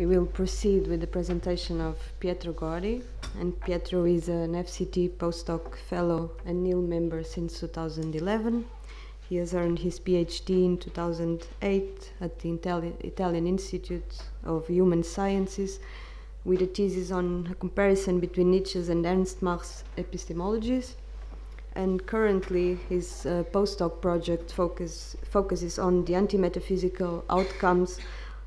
We will proceed with the presentation of Pietro Gori, and Pietro is an FCT postdoc fellow and NIL member since 2011. He has earned his PhD in 2008 at the Itali Italian Institute of Human Sciences with a thesis on a comparison between Nietzsche's and Ernst Mach's epistemologies. And currently, his uh, postdoc project focus, focuses on the anti metaphysical outcomes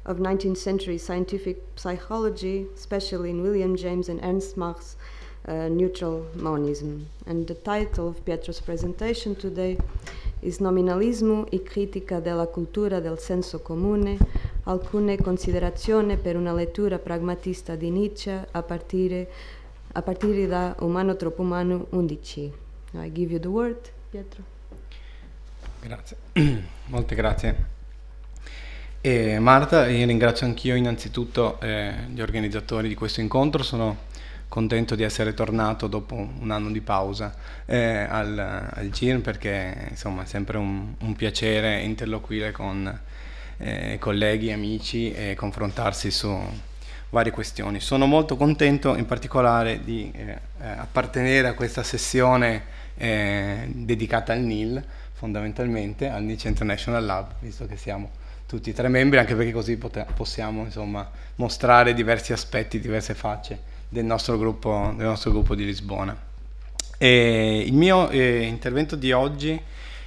of 19th century scientific psychology, especially in William James and Ernst Mach's uh, Neutral Monism. And the title of Pietro's presentation today is Nominalismo e critica della cultura del senso comune, alcune considerazioni per una lettura pragmatista di Nietzsche a partire, a partire da Umano Troppo Umano 11. I give you the word, Pietro. Grazie, molte grazie. E Marta, io ringrazio anch'io innanzitutto eh, gli organizzatori di questo incontro, sono contento di essere tornato dopo un anno di pausa eh, al, al GIRN perché insomma è sempre un, un piacere interloquire con eh, colleghi, amici e confrontarsi su varie questioni. Sono molto contento in particolare di eh, eh, appartenere a questa sessione eh, dedicata al NIL, fondamentalmente al NIC International Lab, visto che siamo tutti e tre membri, anche perché così pot- possiamo insomma, mostrare diversi aspetti, diverse facce del nostro gruppo, del nostro gruppo di Lisbona. E il mio eh, intervento di oggi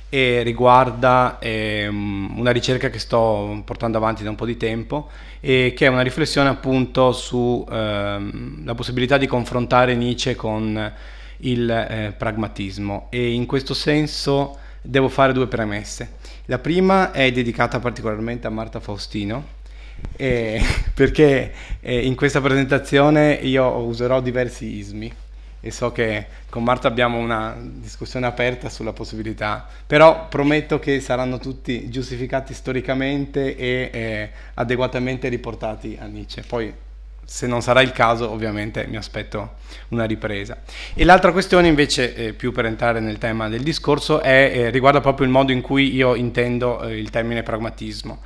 eh, riguarda eh, una ricerca che sto portando avanti da un po' di tempo e che è una riflessione appunto sulla ehm, possibilità di confrontare Nietzsche con il eh, pragmatismo e in questo senso devo fare due premesse. La prima è dedicata particolarmente a Marta Faustino, eh, perché eh, in questa presentazione io userò diversi ismi e so che con Marta abbiamo una discussione aperta sulla possibilità, però prometto che saranno tutti giustificati storicamente e eh, adeguatamente riportati a Nietzsche. Poi se non sarà il caso ovviamente mi aspetto una ripresa. E l'altra questione invece, eh, più per entrare nel tema del discorso, è, eh, riguarda proprio il modo in cui io intendo eh, il termine pragmatismo.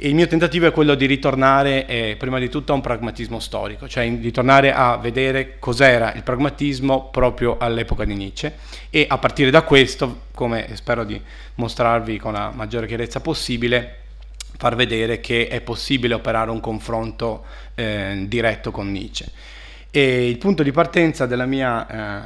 E il mio tentativo è quello di ritornare eh, prima di tutto a un pragmatismo storico, cioè di tornare a vedere cos'era il pragmatismo proprio all'epoca di Nietzsche e a partire da questo, come spero di mostrarvi con la maggiore chiarezza possibile, far vedere che è possibile operare un confronto eh, diretto con Nietzsche. E il punto di partenza della mia eh,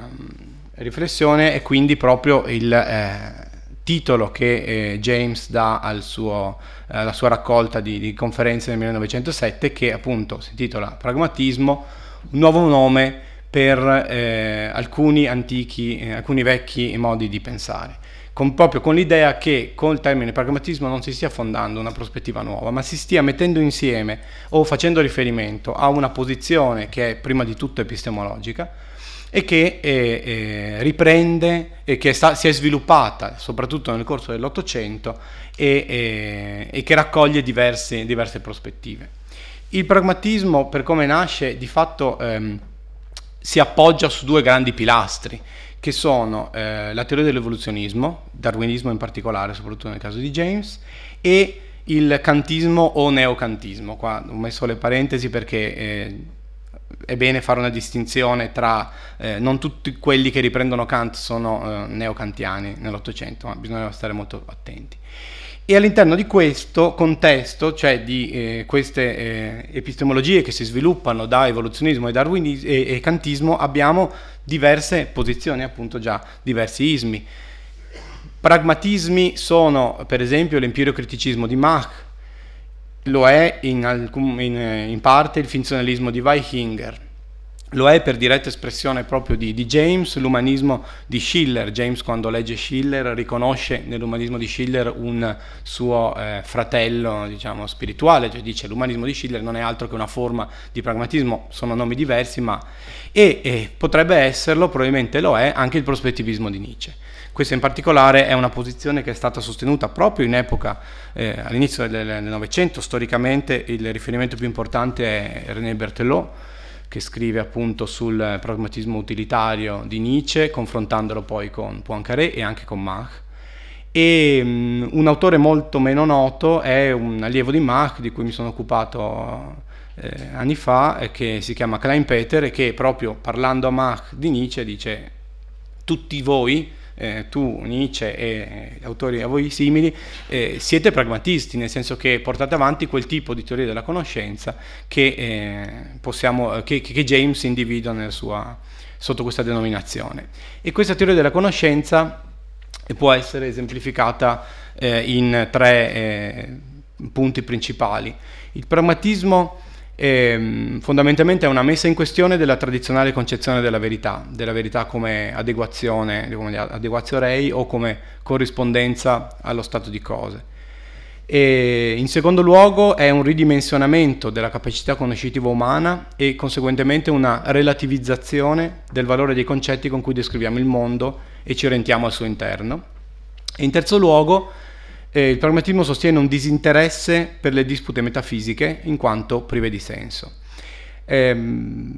riflessione è quindi proprio il eh, titolo che eh, James dà al suo, eh, alla sua raccolta di, di conferenze del 1907 che appunto si intitola Pragmatismo, un nuovo nome per eh, alcuni antichi, alcuni vecchi modi di pensare con, proprio con l'idea che col termine pragmatismo non si stia fondando una prospettiva nuova, ma si stia mettendo insieme o facendo riferimento a una posizione che è prima di tutto epistemologica e che eh, eh, riprende e che sta, si è sviluppata soprattutto nel corso dell'Ottocento e, eh, e, che raccoglie diverse, diverse, prospettive. Il pragmatismo, per come nasce, di fatto ehm, si appoggia su due grandi pilastri che sono eh, la teoria dell'evoluzionismo, darwinismo in particolare, soprattutto nel caso di James, e il cantismo o neocantismo. Qua ho messo le parentesi perché eh, è bene fare una distinzione tra eh, non tutti quelli che riprendono Kant sono eh, neocantiani nell'Ottocento, ma bisogna stare molto attenti. E all'interno di questo contesto, cioè di eh, queste eh, epistemologie che si sviluppano da evoluzionismo e, darwinismo, e, e kantismo, abbiamo diverse posizioni, appunto già diversi ismi. Pragmatismi sono, per esempio, criticismo di Mach, lo è in, alcun, in, eh, in parte il finzionalismo di Weichinger lo è per diretta espressione proprio di, di, James, l'umanismo di Schiller. James quando legge Schiller riconosce nell'umanismo di Schiller un suo eh, fratello diciamo, spirituale, cioè dice l'umanismo di Schiller non è altro che una forma di pragmatismo, sono nomi diversi, ma e, e potrebbe esserlo, probabilmente lo è, anche il prospettivismo di Nietzsche. Questa in particolare è una posizione che è stata sostenuta proprio in epoca, eh, all'inizio del Novecento, storicamente il riferimento più importante è René Berthelot, che scrive appunto sul pragmatismo utilitario di Nietzsche, confrontandolo poi con Poincaré e anche con Mach. E um, un autore molto meno noto è un allievo di Mach di cui mi sono occupato eh, anni fa, eh, che si chiama Klein Peter e che proprio parlando a Mach di Nietzsche dice tutti voi eh, tu, Nietzsche e eh, autori a voi simili, eh, siete pragmatisti, nel senso che portate avanti quel tipo di teoria della conoscenza che, eh, possiamo, eh, che, che James individua sua, sotto questa denominazione. E questa teoria della conoscenza può essere esemplificata in tre punti principali. Il pragmatismo e, ehm, fondamentalmente è una messa in questione della tradizionale concezione della verità, della verità come adeguazione, come adeguazio rei o come corrispondenza allo stato di cose. E in secondo luogo è un ridimensionamento della capacità conoscitiva umana e conseguentemente una relativizzazione del valore dei concetti con cui descriviamo il mondo e ci orientiamo al suo interno. E in terzo luogo eh, il pragmatismo sostiene un disinteresse per le dispute metafisiche in quanto prive di senso. Ehm,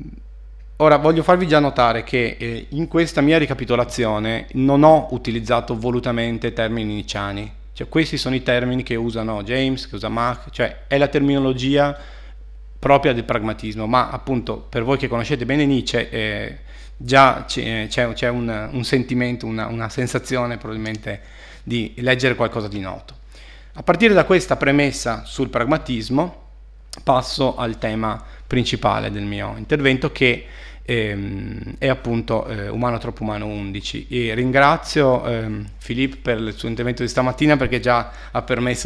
ora voglio farvi già notare che eh, in questa mia ricapitolazione non ho utilizzato volutamente termini nicciani, cioè questi sono i termini che usano James, che usa Mach, cioè è la terminologia propria del pragmatismo, ma appunto per voi che conoscete bene Nietzsche eh, già eh, c'è, un, un, sentimento, una, una sensazione probabilmente di leggere qualcosa di noto. A partire da questa premessa sul pragmatismo passo al tema principale del mio intervento che ehm, è appunto eh, Umano troppo umano 11 e ringrazio ehm, Filippo per il suo intervento di stamattina perché già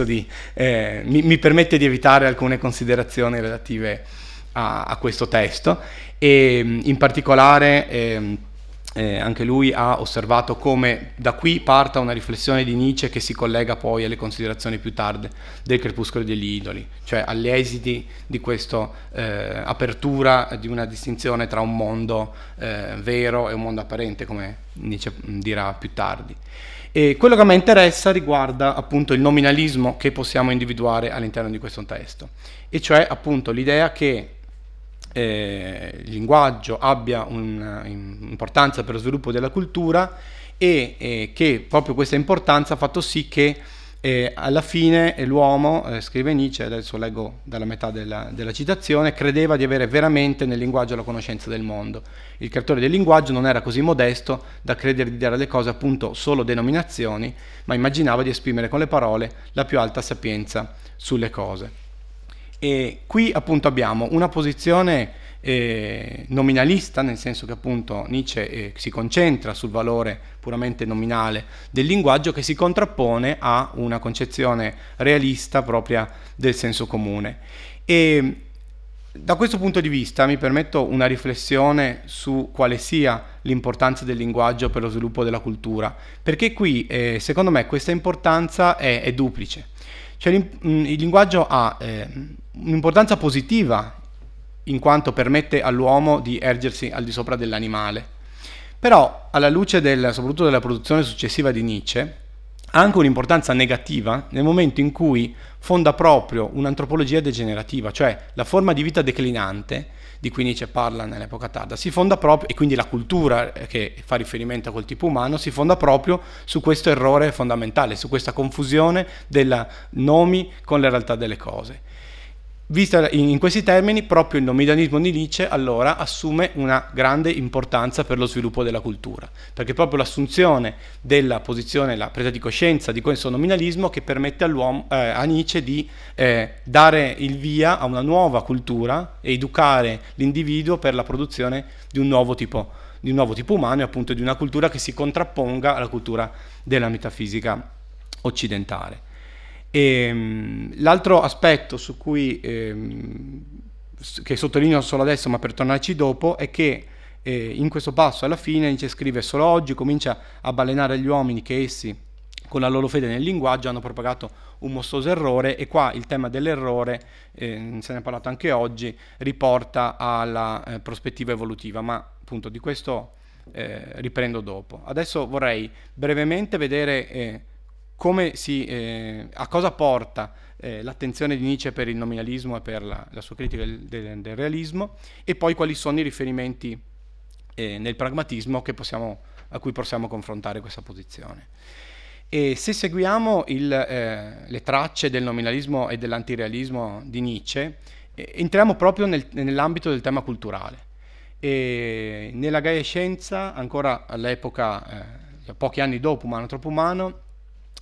di, eh, mi, mi, permette di evitare alcune considerazioni relative a, a questo testo e in particolare ehm, eh, anche lui ha osservato come da qui parta una riflessione di Nietzsche che si collega poi alle considerazioni più tarde del crepuscolo degli idoli, cioè agli esiti di questa eh, apertura di una distinzione tra un mondo eh, vero e un mondo apparente, come Nietzsche mm, dirà più tardi. E quello che a me interessa riguarda appunto il nominalismo che possiamo individuare all'interno di questo testo, e cioè appunto l'idea che eh, il linguaggio abbia un'importanza eh, per lo sviluppo della cultura e eh, che proprio questa importanza ha fatto sì che eh, alla fine eh, l'uomo, scrive Nietzsche, adesso leggo dalla metà della, della citazione, credeva di avere veramente nel linguaggio la conoscenza del mondo. Il creatore del linguaggio non era così modesto da credere di dare alle cose appunto solo denominazioni, ma immaginava di esprimere con le parole la più alta sapienza sulle cose. E qui appunto abbiamo una posizione eh, nominalista, nel senso che appunto Nietzsche eh, si concentra sul valore puramente nominale del linguaggio che si contrappone a una concezione realista propria del senso comune. E da questo punto di vista mi permetto una riflessione su quale sia l'importanza del linguaggio per lo sviluppo della cultura, perché qui eh, secondo me questa importanza è, è duplice. Cioè, mm, il linguaggio ha eh, un'importanza positiva in quanto permette all'uomo di ergersi al di sopra dell'animale. Però, alla luce del, soprattutto della produzione successiva di Nietzsche, ha anche un'importanza negativa nel momento in cui fonda proprio un'antropologia degenerativa, cioè la forma di vita declinante di cui Nietzsche parla nell'epoca tarda, si fonda proprio, e quindi la cultura eh, che fa riferimento a quel tipo umano, si fonda proprio su questo errore fondamentale, su questa confusione dei nomi con la realtà delle cose. Vista in questi termini, proprio il nominalismo di Nietzsche allora assume una grande importanza per lo sviluppo della cultura, perché è proprio l'assunzione della posizione, la presa di coscienza di questo nominalismo che permette eh, a Nietzsche di eh, dare il via a una nuova cultura e educare l'individuo per la produzione di un nuovo tipo, di un nuovo tipo umano e appunto di una cultura che si contrapponga alla cultura della metafisica occidentale. E, ehm, l'altro aspetto su cui, ehm, che sottolineo solo adesso ma per tornarci dopo, è che eh, in questo passo alla fine dice scrive solo oggi comincia a balenare gli uomini che essi con la loro fede nel linguaggio hanno propagato un mostruoso errore e qua il tema dell'errore, eh, se ne è parlato anche oggi, riporta alla eh, prospettiva evolutiva, ma appunto di questo eh, riprendo dopo. Adesso vorrei brevemente vedere eh, come si, eh, a cosa porta eh, l'attenzione di Nietzsche per il nominalismo e per la, la sua critica del, del, del, realismo e poi quali sono i riferimenti eh, nel pragmatismo possiamo, a cui possiamo confrontare questa posizione. E se seguiamo il, eh, le tracce del nominalismo e dell'antirealismo di Nietzsche, eh, entriamo proprio nel, nell'ambito del tema culturale. E nella Gaia Scienza, ancora all'epoca, eh, pochi anni dopo Umano Troppo Umano,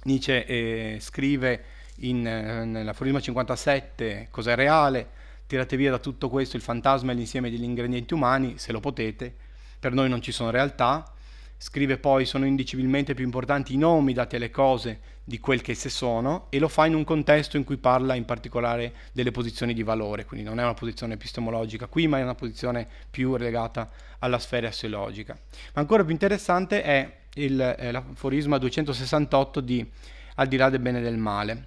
Nietzsche eh, scrive in, eh, nell'aforisma 57 cos'è reale, tirate via da tutto questo il fantasma e l'insieme degli ingredienti umani, se lo potete, per noi non ci sono realtà. Scrive poi sono indicibilmente più importanti i nomi dati alle cose di quel che se sono e lo fa in un contesto in cui parla in particolare delle posizioni di valore, quindi non è una posizione epistemologica qui, ma è una posizione più legata alla sfera assiologica. Ma ancora più interessante è eh, l'aforisma 268 di Al di là del bene e del male.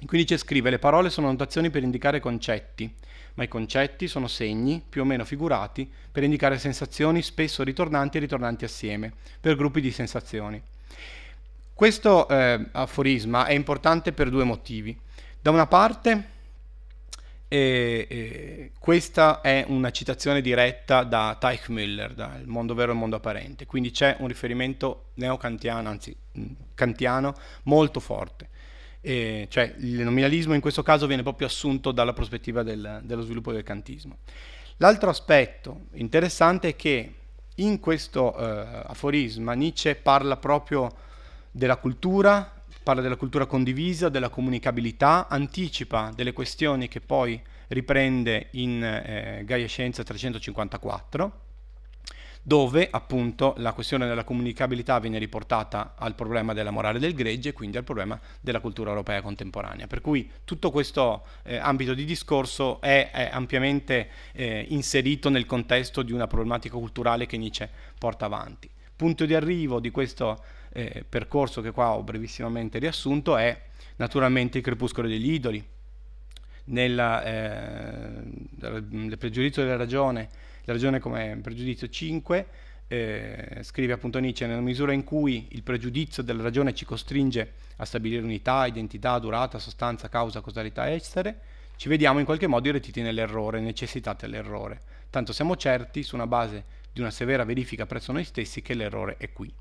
In 15 scrive le parole sono notazioni per indicare concetti, ma i concetti sono segni, più o meno figurati, per indicare sensazioni spesso ritornanti e ritornanti assieme, per gruppi di sensazioni. Questo eh, aforisma è importante per due motivi. Da una parte e, e, questa è una citazione diretta da Teich Müller, dal mondo vero e il mondo apparente, quindi c'è un riferimento neocantiano, anzi kantiano, molto forte. E, cioè il nominalismo in questo caso viene proprio assunto dalla prospettiva del, dello sviluppo del kantismo. L'altro aspetto interessante è che in questo eh, aforisma Nietzsche parla proprio della cultura parla della cultura condivisa, della comunicabilità, anticipa delle questioni che poi riprende in eh, Gaia Scienza 354, dove appunto la questione della comunicabilità viene riportata al problema della morale del gregge e quindi al problema della cultura europea contemporanea. Per cui tutto questo eh, ambito di discorso è, è ampiamente eh, inserito nel contesto di una problematica culturale che Nietzsche porta avanti punto di arrivo di questo eh, percorso che qua ho brevissimamente riassunto è naturalmente il crepuscolo degli idoli. Nella, eh, nel pregiudizio della ragione, la ragione come pregiudizio 5, eh, scrive appunto Nietzsche, nella misura in cui il pregiudizio della ragione ci costringe a stabilire unità, identità, durata, sostanza, causa, causalità, essere, ci vediamo in qualche modo irretiti nell'errore, necessitati all'errore. Tanto siamo certi, su una base di una severa verifica presso noi stessi che l'errore è qui.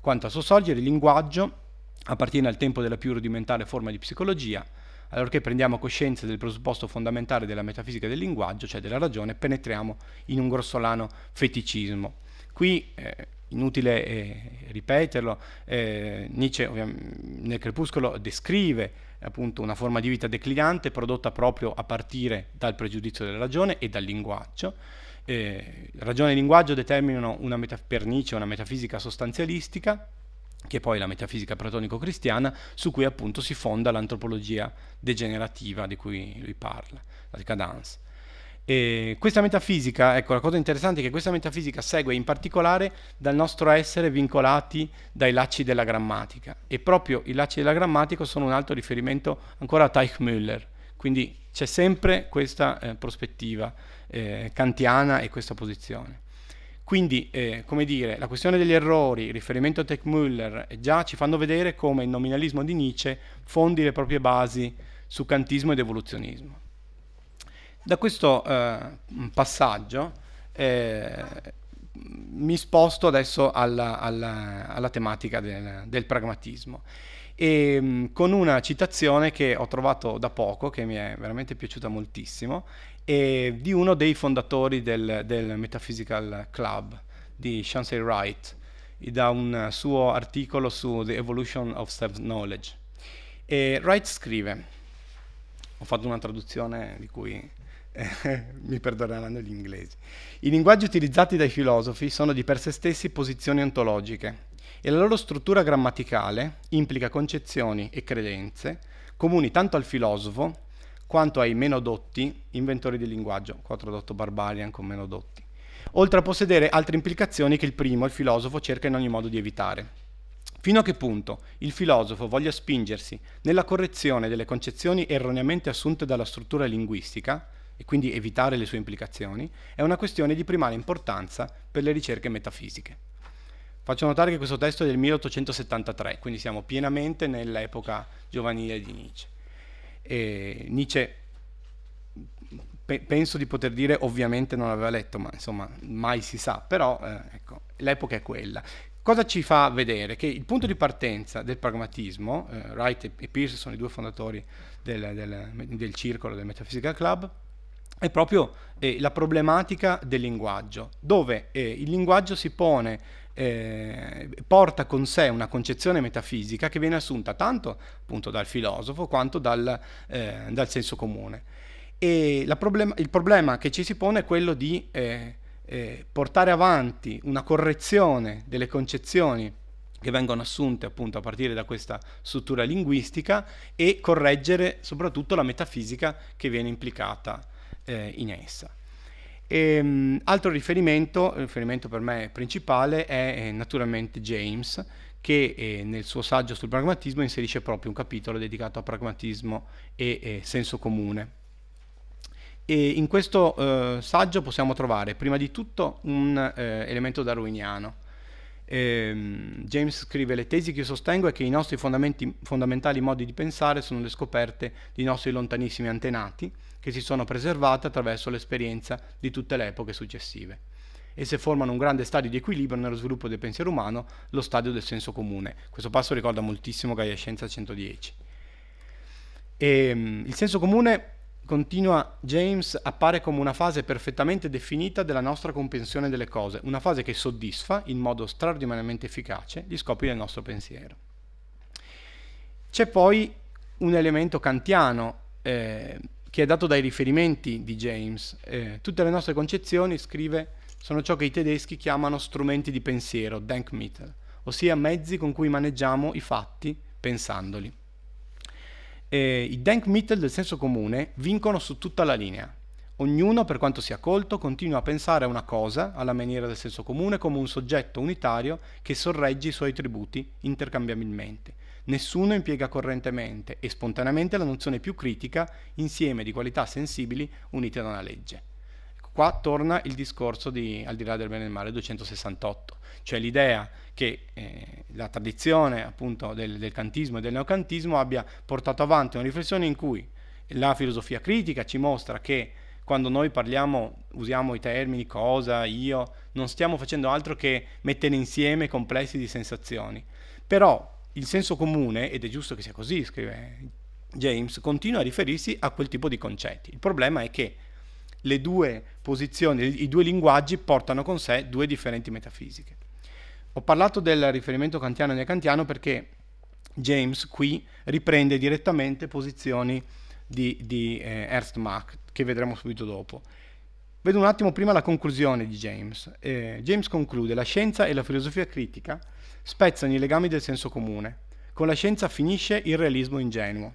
Quanto a Sosolger, il linguaggio appartiene al tempo della più rudimentale forma di psicologia, allorché prendiamo coscienza del presupposto fondamentale della metafisica del linguaggio, cioè della ragione, penetriamo in un grossolano feticismo. Qui eh, inutile eh, ripeterlo, eh, Nietzsche nel Crepuscolo descrive appunto una forma di vita declinante prodotta proprio a partire dal pregiudizio della ragione e dal linguaggio eh, ragione e linguaggio determinano una metaf- per Nietzsche una metafisica sostanzialistica, che è poi la metafisica platonico-cristiana, su cui appunto si fonda l'antropologia degenerativa di cui lui parla, la decadence. E questa metafisica, ecco la cosa interessante è che questa metafisica segue in particolare dal nostro essere vincolati dai lacci della grammatica e proprio i lacci della grammatica sono un altro riferimento ancora a Teichmüller, quindi c'è sempre questa eh, prospettiva eh, kantiana e questa posizione. Quindi, eh, come dire, la questione degli errori, il riferimento a tech eh, già ci fanno vedere come il nominalismo di Nietzsche fondi le proprie basi su kantismo ed evoluzionismo. Da questo eh, passaggio eh, mi sposto adesso alla, alla, alla tematica del, del pragmatismo e mm, con una citazione che ho trovato da poco, che mi è veramente piaciuta moltissimo, e di uno dei fondatori del, del Metaphysical Club di Chancey Wright da un suo articolo su The Evolution of Self-Knowledge. E Wright scrive, ho fatto una traduzione di cui eh, mi perdoneranno gli inglesi, i linguaggi utilizzati dai filosofi sono di per sé stessi posizioni ontologiche e la loro struttura grammaticale implica concezioni e credenze comuni tanto al filosofo quanto ai meno dotti inventori di linguaggio, 4.8 barbarian con meno dotti, oltre a possedere altre implicazioni che il primo, il filosofo, cerca in ogni modo di evitare. Fino a che punto il filosofo voglia spingersi nella correzione delle concezioni erroneamente assunte dalla struttura linguistica, e quindi evitare le sue implicazioni, è una questione di primaria importanza per le ricerche metafisiche. Faccio notare che questo testo è del 1873, quindi siamo pienamente nell'epoca giovanile di Nietzsche. E Nietzsche pe- penso di poter dire ovviamente non l'aveva letto, ma insomma mai si sa, però eh, ecco, l'epoca è quella. Cosa ci fa vedere? Che il punto di partenza del pragmatismo, eh, Wright e Peirce sono i due fondatori del, del, del circolo del Metaphysical Club, è proprio eh, la problematica del linguaggio, dove eh, il linguaggio si pone eh, porta con sé una concezione metafisica che viene assunta tanto appunto dal filosofo quanto dal, eh, dal senso comune. E problem- il problema che ci si pone è quello di eh, eh, portare avanti una correzione delle concezioni che vengono assunte appunto a partire da questa struttura linguistica e correggere soprattutto la metafisica che viene implicata eh, in essa. E, ehm, altro riferimento, riferimento per me principale, è eh, naturalmente James, che eh, nel suo saggio sul pragmatismo inserisce proprio un capitolo dedicato a pragmatismo e, e eh, senso comune. E in questo eh, saggio possiamo trovare prima di tutto un eh, elemento darwiniano. Ehm, James scrive le tesi che io sostengo è che i nostri fondamentali modi di pensare sono le scoperte di nostri lontanissimi antenati che si sono preservate attraverso l'esperienza di tutte le epoche successive. Esse formano un grande stadio di equilibrio nello sviluppo del pensiero umano, lo stadio del senso comune. Questo passo ricorda moltissimo Gaia Scienza 110. E, ehm, il senso comune Continua James, appare come una fase perfettamente definita della nostra comprensione delle cose, una fase che soddisfa in modo straordinariamente efficace gli scopi del nostro pensiero. C'è poi un elemento kantiano eh, che è dato dai riferimenti di James. Eh, tutte le nostre concezioni, scrive, sono ciò che i tedeschi chiamano strumenti di pensiero, Denkmittel, ossia mezzi con cui maneggiamo i fatti pensandoli. Eh, I Denkmittel del senso comune vincono su tutta la linea. Ognuno, per quanto sia colto, continua a pensare a una cosa, alla maniera del senso comune, come un soggetto unitario che sorregge i suoi tributi intercambiabilmente nessuno impiega correntemente e spontaneamente la nozione più critica insieme di qualità sensibili unite da una legge. Ecco, qua torna il discorso di Al di là del bene e del male 268, cioè l'idea che eh, la tradizione appunto del, del cantismo e del neocantismo abbia portato avanti una riflessione in cui la filosofia critica ci mostra che quando noi parliamo, usiamo i termini cosa, io, non stiamo facendo altro che mettere insieme complessi di sensazioni. Però il senso comune, ed è giusto che sia così, scrive James, continua a riferirsi a quel tipo di concetti. Il problema è che le due posizioni, i due linguaggi portano con sé due differenti metafisiche. Ho parlato del riferimento kantiano e neokantiano perché James qui riprende direttamente posizioni di, di eh, Ernst Mach, che vedremo subito dopo. Vedo un attimo prima la conclusione di James. Eh, James conclude, la scienza e la filosofia critica spezzano i legami del senso comune. Con la scienza finisce il realismo ingenuo.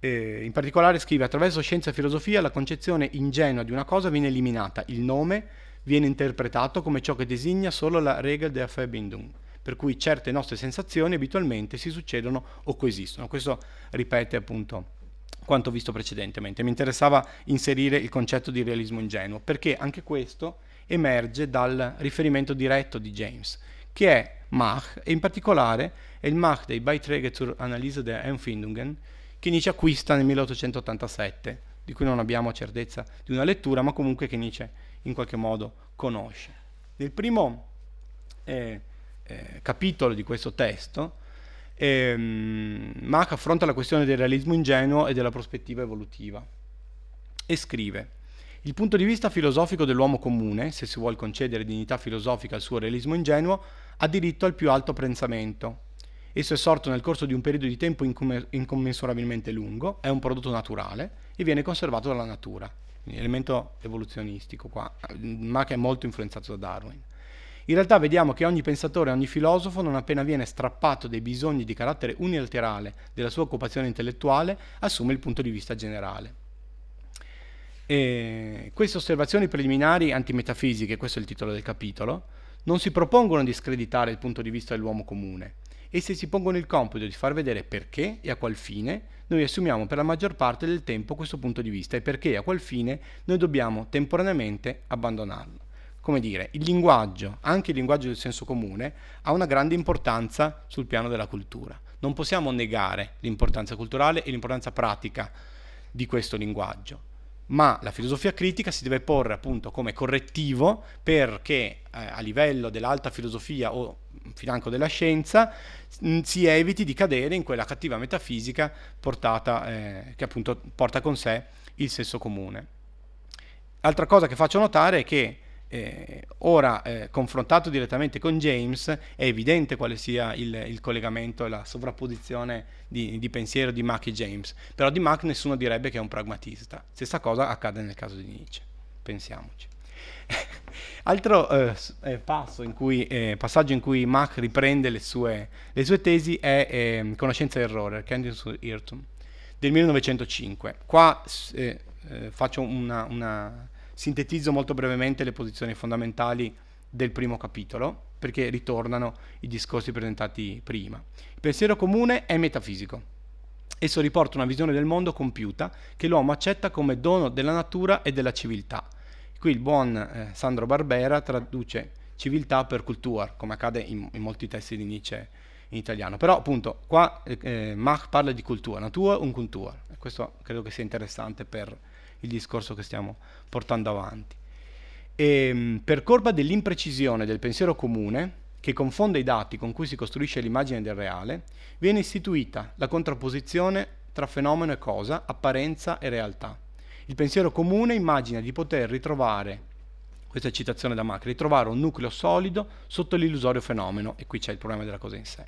Eh, in particolare scrive, attraverso scienza e filosofia la concezione ingenua di una cosa viene eliminata, il nome viene interpretato come ciò che designa solo la regola der Affebindung, per cui certe nostre sensazioni abitualmente si succedono o coesistono. Questo ripete appunto quanto visto precedentemente. Mi interessava inserire il concetto di realismo ingenuo, perché anche questo emerge dal riferimento diretto di James, che è Mach, e in particolare è il Mach dei Beiträge zur Analyse der Empfindungen, che Nietzsche acquista nel 1887, di cui non abbiamo certezza di una lettura, ma comunque che Nietzsche in qualche modo conosce. Nel primo eh, eh, capitolo di questo testo, ehm, Mach affronta la questione del realismo ingenuo e della prospettiva evolutiva e scrive il punto di vista filosofico dell'uomo comune, se si vuole concedere dignità filosofica al suo realismo ingenuo, ha diritto al più alto apprezzamento. Esso è sorto nel corso di un periodo di tempo incomm- incommensurabilmente lungo, è un prodotto naturale e viene conservato dalla natura. Elemento evoluzionistico qua, ma che è molto influenzato da Darwin. In realtà vediamo che ogni pensatore, ogni filosofo, non appena viene strappato dai bisogni di carattere unilaterale della sua occupazione intellettuale, assume il punto di vista generale. E queste osservazioni preliminari antimetafisiche, questo è il titolo del capitolo, non si propongono di screditare il punto di vista dell'uomo comune, esse si pongono il compito di far vedere perché e a qual fine noi assumiamo per la maggior parte del tempo questo punto di vista e perché e a qual fine noi dobbiamo temporaneamente abbandonarlo come dire, il linguaggio, anche il linguaggio del senso comune, ha una grande importanza sul piano della cultura. Non possiamo negare l'importanza culturale e l'importanza pratica di questo linguaggio, ma la filosofia critica si deve porre appunto come correttivo perché eh, a livello dell'alta filosofia o financo della scienza mh, mm, si eviti di cadere in quella cattiva metafisica portata, eh, che appunto porta con sé il senso comune. Altra cosa che faccio notare è che eh, ora, eh, confrontato direttamente con James, è evidente quale sia il, il collegamento e la sovrapposizione di, di, pensiero di Mack e James, però di Mack nessuno direbbe che è un pragmatista. Stessa cosa accade nel caso di Nietzsche, pensiamoci. Altro eh, eh, passo in cui, eh, passaggio in cui Mack riprende le sue, le sue tesi è ehm, Conoscenza e Errore, Candice Irtum, del 1905. Qua eh, faccio una, una Sintetizzo molto brevemente le posizioni fondamentali del primo capitolo, perché ritornano i discorsi presentati prima. Il pensiero comune è metafisico. Esso riporta una visione del mondo compiuta che l'uomo accetta come dono della natura e della civiltà. Qui il buon eh, Sandro Barbera traduce civiltà per cultura, come accade in, in, molti testi di Nietzsche in italiano. Però appunto qua eh, eh Mach parla di cultura, natura un cultura. Questo credo che sia interessante per, il discorso che stiamo portando avanti. E, ehm, per colpa dell'imprecisione del pensiero comune, che confonde i dati con cui si costruisce l'immagine del reale, viene istituita la contrapposizione tra fenomeno e cosa, apparenza e realtà. Il pensiero comune immagina di poter ritrovare, questa è citazione da Mac, ritrovare un nucleo solido sotto l'illusorio fenomeno, e qui c'è il problema della cosa in sé.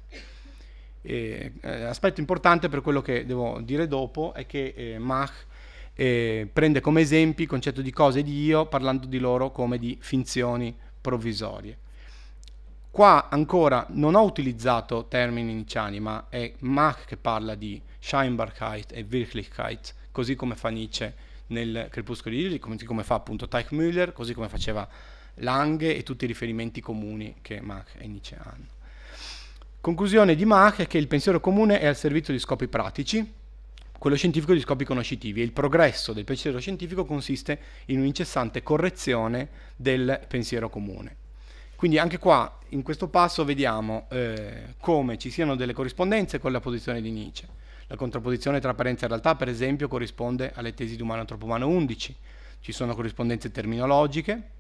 E, eh, aspetto importante per quello che devo dire dopo è che eh, Mach eh, prende come esempi il concetto di cose di io parlando di loro come di finzioni provvisorie. Qua ancora non ho utilizzato termini nicciani, ma è Mach che parla di Scheinbarkeit e Wirklichkeit, così come fa Nietzsche nel Crepuscolo di Gigi, così come fa appunto Teichmüller, così come faceva Lange e tutti i riferimenti comuni che Mach e Nietzsche hanno. Conclusione di Mach è che il pensiero comune è al servizio di scopi pratici, quello scientifico di scopi conoscitivi e il progresso del pensiero scientifico consiste in un'incessante correzione del pensiero comune. Quindi anche qua, in questo passo, vediamo eh, come ci siano delle corrispondenze con la posizione di Nietzsche. La contrapposizione tra apparenza e realtà, per esempio, corrisponde alle tesi di umano antropomano 11. Ci sono corrispondenze terminologiche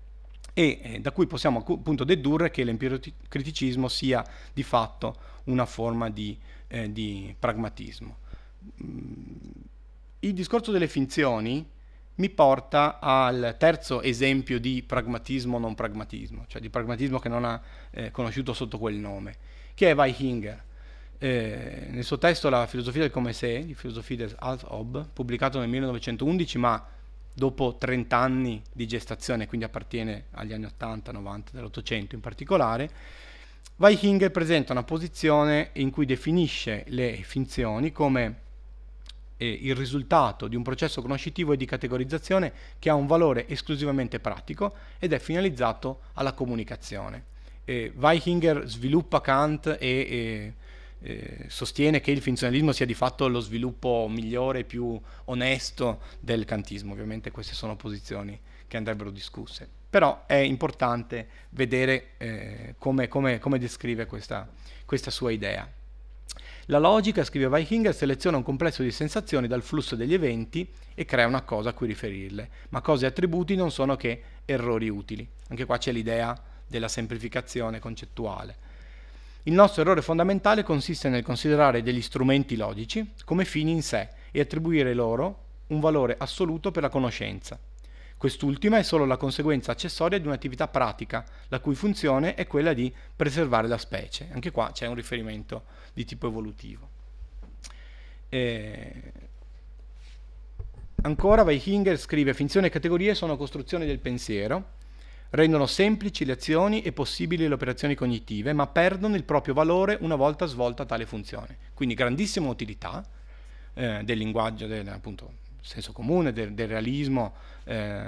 e eh, da cui possiamo appunto dedurre che l'empiricriticismo sia di fatto una forma di, eh, di pragmatismo. Mm, il discorso delle finzioni mi porta al terzo esempio di pragmatismo non pragmatismo, cioè di pragmatismo che non ha eh, conosciuto sotto quel nome, che è Weichinger. Eh, nel suo testo La filosofia del come se, di filosofia del alt pubblicato nel 1911, ma dopo 30 anni di gestazione, quindi appartiene agli anni 80, 90, dell'Ottocento in particolare, Weichinger presenta una posizione in cui definisce le finzioni come eh, il risultato di un processo conoscitivo e di categorizzazione che ha un valore esclusivamente pratico ed è finalizzato alla comunicazione. Eh, Weichinger sviluppa Kant e, eh, sostiene che il funzionalismo sia di fatto lo sviluppo migliore e più onesto del kantismo. Ovviamente queste sono posizioni che andrebbero discusse. Però è importante vedere eh, come, come, come, descrive questa, questa sua idea. La logica, scrive Weichinger, seleziona un complesso di sensazioni dal flusso degli eventi e crea una cosa a cui riferirle, ma cose e attributi non sono che errori utili. Anche qua c'è l'idea della semplificazione concettuale. Il nostro errore fondamentale consiste nel considerare degli strumenti logici come fini in sé e attribuire loro un valore assoluto per la conoscenza. Quest'ultima è solo la conseguenza accessoria di un'attività pratica, la cui funzione è quella di preservare la specie. Anche qua c'è un riferimento di tipo evolutivo. E... Ancora Weichinger scrive finzione e categorie sono costruzioni del pensiero, rendono semplici le azioni e possibili le operazioni cognitive, ma perdono il proprio valore una volta svolta tale funzione. Quindi grandissima utilità eh, del linguaggio, del, appunto, senso comune, del, del realismo eh,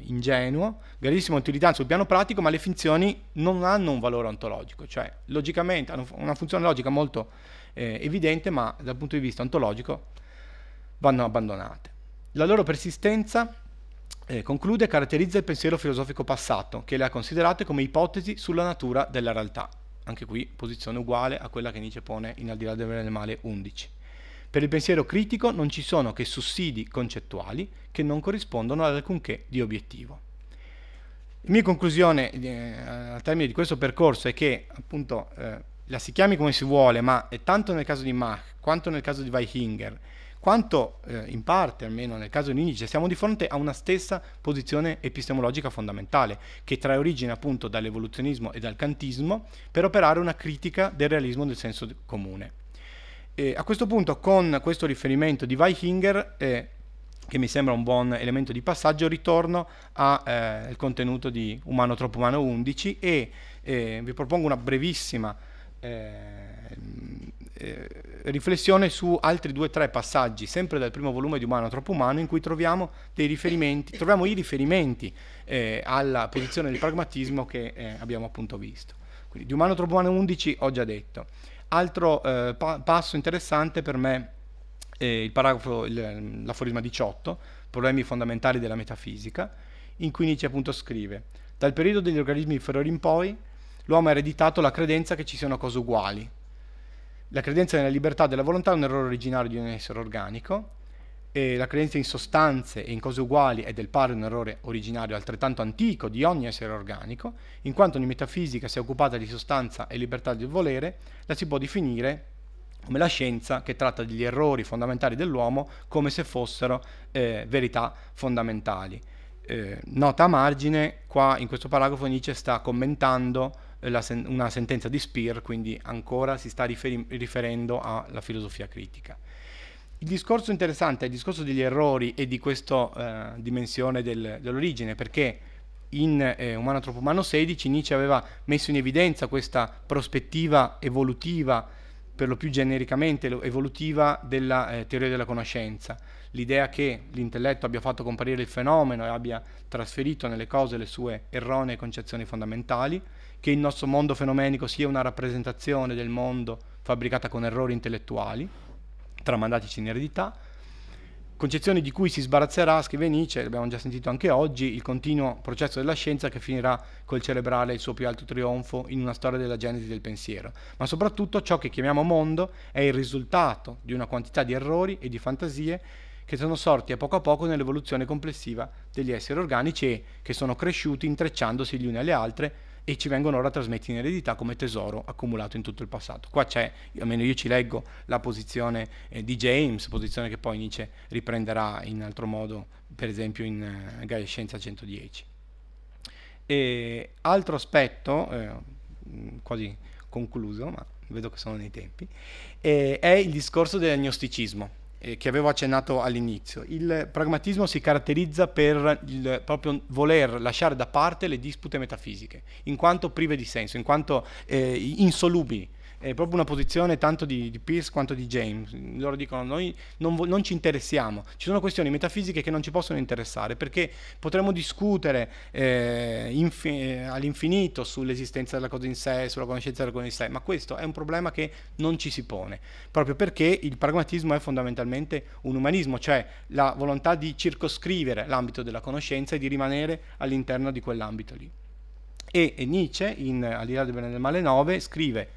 ingenuo, grandissima utilità sul piano pratico, ma le finzioni non hanno un valore ontologico, cioè logicamente hanno una funzione logica molto eh, evidente, ma dal punto di vista ontologico vanno abbandonate. La loro persistenza, eh, conclude, caratterizza il pensiero filosofico passato, che le ha considerate come ipotesi sulla natura della realtà. Anche qui posizione uguale a quella che Nietzsche pone in Al di là del bene e del male 11. Per il pensiero critico non ci sono che sussidi concettuali che non corrispondono ad alcunché di obiettivo. La mia conclusione eh, al termine di questo percorso è che appunto eh, la si chiami come si vuole, ma tanto nel caso di Mach quanto nel caso di Weichinger, quanto eh, in parte almeno nel caso di Nietzsche, siamo di fronte a una stessa posizione epistemologica fondamentale, che trae origine appunto dall'evoluzionismo e dal kantismo per operare una critica del realismo del senso comune. Eh, a questo punto, con questo riferimento di Weichinger, eh, che mi sembra un buon elemento di passaggio, ritorno al eh, contenuto di Umano Troppo Umano 11 e eh, vi propongo una brevissima eh, eh, riflessione su altri due o tre passaggi, sempre dal primo volume di Umano Troppo Umano, in cui troviamo, riferimenti, troviamo i riferimenti alla posizione del pragmatismo che abbiamo appunto visto. Quindi di Umano Troppo Umano 11 ho già detto. Altro eh, pa- passo interessante per me è il paragrafo, il, l'aforisma 18, problemi fondamentali della metafisica, in cui Nietzsche appunto scrive dal periodo degli organismi inferiori in poi l'uomo ha ereditato la credenza che ci siano cose uguali. La credenza nella libertà della volontà è un errore originario di un essere organico eh, la credenza in sostanze e in cose uguali è del pari un errore originario altrettanto antico di ogni essere organico, in quanto ogni metafisica si è occupata di sostanza e libertà del volere, la si può definire come la scienza che tratta degli errori fondamentali dell'uomo come se fossero eh, verità fondamentali. Eh, nota a margine, qua in questo paragrafo Nietzsche sta commentando eh, sen una sentenza di Speer, quindi ancora si sta riferendo alla filosofia critica. Il discorso interessante è il discorso degli errori e di questa eh, dimensione del, dell'origine, perché in eh, Umano Troppo Umano 16 Nietzsche aveva messo in evidenza questa prospettiva evolutiva, per lo più genericamente evolutiva, della eh, teoria della conoscenza. L'idea che l'intelletto abbia fatto comparire il fenomeno e abbia trasferito nelle cose le sue erronee concezioni fondamentali, che il nostro mondo fenomenico sia una rappresentazione del mondo fabbricata con errori intellettuali, tramandatici in eredità, concezione di cui si sbarazzerà, scrive Nietzsche, l'abbiamo già sentito anche oggi, il continuo processo della scienza che finirà col celebrare il suo più alto trionfo in una storia della genesi del pensiero. Ma soprattutto ciò che chiamiamo mondo è il risultato di una quantità di errori e di fantasie che sono sorti a poco a poco nell'evoluzione complessiva degli esseri organici e che sono cresciuti intrecciandosi gli uni alle altre e ci vengono ora trasmessi in eredità come tesoro accumulato in tutto il passato. Qua c'è, almeno io ci leggo, la posizione eh, di James, posizione che poi Nietzsche riprenderà in altro modo, per esempio in eh, Gaia Scienza 110. E altro aspetto, eh, mm, quasi concluso, ma vedo che sono nei tempi, eh, è il discorso dell'agnosticismo eh, che avevo accennato all'inizio. Il pragmatismo si caratterizza per il proprio voler lasciare da parte le dispute metafisiche, in quanto prive di senso, in quanto eh, insolubili è proprio una posizione tanto di, di Pierce quanto di James. Loro dicono noi non, vo- non, ci interessiamo, ci sono questioni metafisiche che non ci possono interessare perché potremmo discutere eh, infi- eh, all'infinito sull'esistenza della cosa in sé, sulla conoscenza della cosa in sé, ma questo è un problema che non ci si pone, proprio perché il pragmatismo è fondamentalmente un umanismo, cioè la volontà di circoscrivere l'ambito della conoscenza e di rimanere all'interno di quell'ambito lì. E, e Nietzsche, in Al di là del bene e del male 9, scrive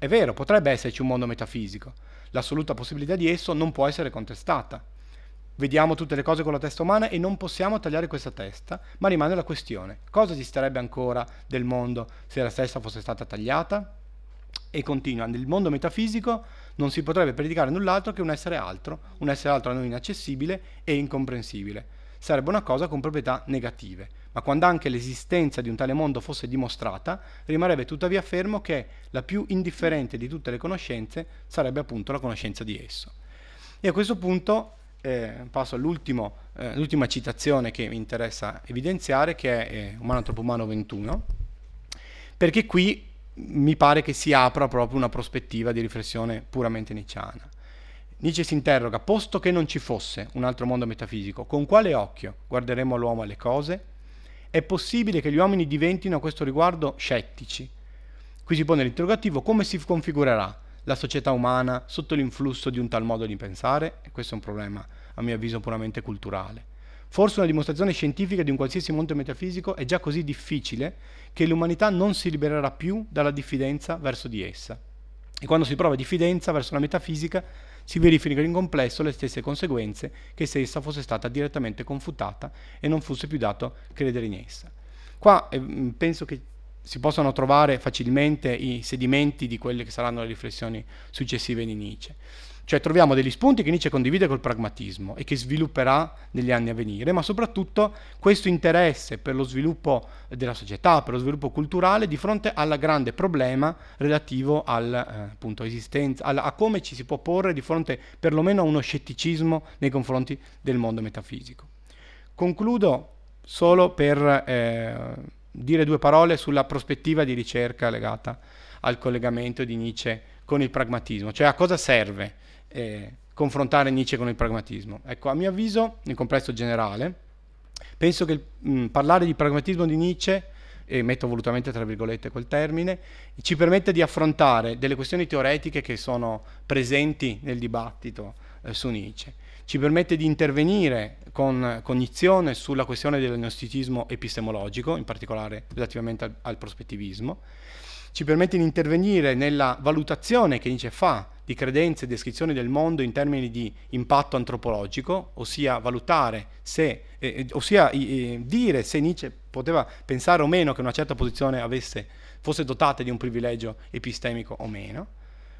è vero, potrebbe esserci un mondo metafisico, l'assoluta possibilità di esso non può essere contestata. Vediamo tutte le cose con la testa umana e non possiamo tagliare questa testa, ma rimane la questione, cosa esisterebbe ancora del mondo se la stessa fosse stata tagliata? E continua, nel mondo metafisico non si potrebbe predicare null'altro che un essere altro, un essere altro a noi inaccessibile e incomprensibile. Sarebbe una cosa con proprietà negative ma quando anche l'esistenza di un tale mondo fosse dimostrata, rimarrebbe tuttavia fermo che la più indifferente di tutte le conoscenze sarebbe appunto la conoscenza di esso. E a questo punto eh, passo all'ultima eh, citazione che mi interessa evidenziare, che è eh, Umano Antropumano 21, perché qui mi pare che si apra proprio una prospettiva di riflessione puramente nietzschiana. Nietzsche si interroga, posto che non ci fosse un altro mondo metafisico, con quale occhio guarderemo l'uomo alle cose? È possibile che gli uomini diventino a questo riguardo scettici. Qui si pone l'interrogativo come si configurerà la società umana sotto l'influsso di un tal modo di pensare, e questo è un problema a mio avviso puramente culturale. Forse una dimostrazione scientifica di un qualsiasi monte metafisico è già così difficile che l'umanità non si libererà più dalla diffidenza verso di essa e quando si prova diffidenza verso la metafisica si verificano in complesso le stesse conseguenze che se essa fosse stata direttamente confutata e non fosse più dato credere in essa. Qua eh, penso che si possano trovare facilmente i sedimenti di quelle che saranno le riflessioni successive di Nietzsche. Cioè troviamo degli spunti che Nietzsche condivide col pragmatismo e che svilupperà negli anni a venire, ma soprattutto questo interesse per lo sviluppo della società, per lo sviluppo culturale di fronte al grande problema relativo al, eh, appunto, al, a come ci si può porre di fronte perlomeno a uno scetticismo nei confronti del mondo metafisico. Concludo solo per eh, dire due parole sulla prospettiva di ricerca legata al collegamento di Nietzsche con il pragmatismo, cioè a cosa serve eh, confrontare Nietzsche con il pragmatismo. Ecco, a mio avviso, nel complesso generale, penso che mh, parlare di pragmatismo di Nietzsche e metto volutamente tra virgolette quel termine, ci permette di affrontare delle questioni teoretiche che sono presenti nel dibattito eh, su Nietzsche. Ci permette di intervenire con cognizione sulla questione dell'agnosticismo epistemologico, in particolare relativamente al, al prospettivismo. Ci permette di intervenire nella valutazione che Nietzsche fa di credenze e descrizioni del mondo in termini di impatto antropologico, ossia valutare se, eh, eh ossia eh, dire se Nietzsche poteva pensare o meno che una certa posizione avesse, fosse dotata di un privilegio epistemico o meno,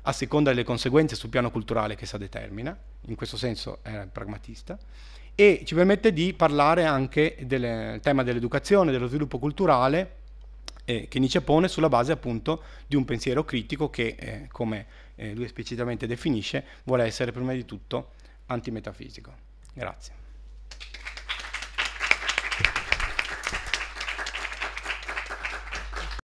a seconda delle conseguenze sul piano culturale che essa determina, in questo senso era pragmatista, e ci permette di parlare anche del tema dell'educazione, dello sviluppo culturale eh, che Nietzsche pone sulla base appunto di un pensiero critico che, eh, come eh, lui esplicitamente definisce, vuole essere prima di tutto antimetafisico. Grazie.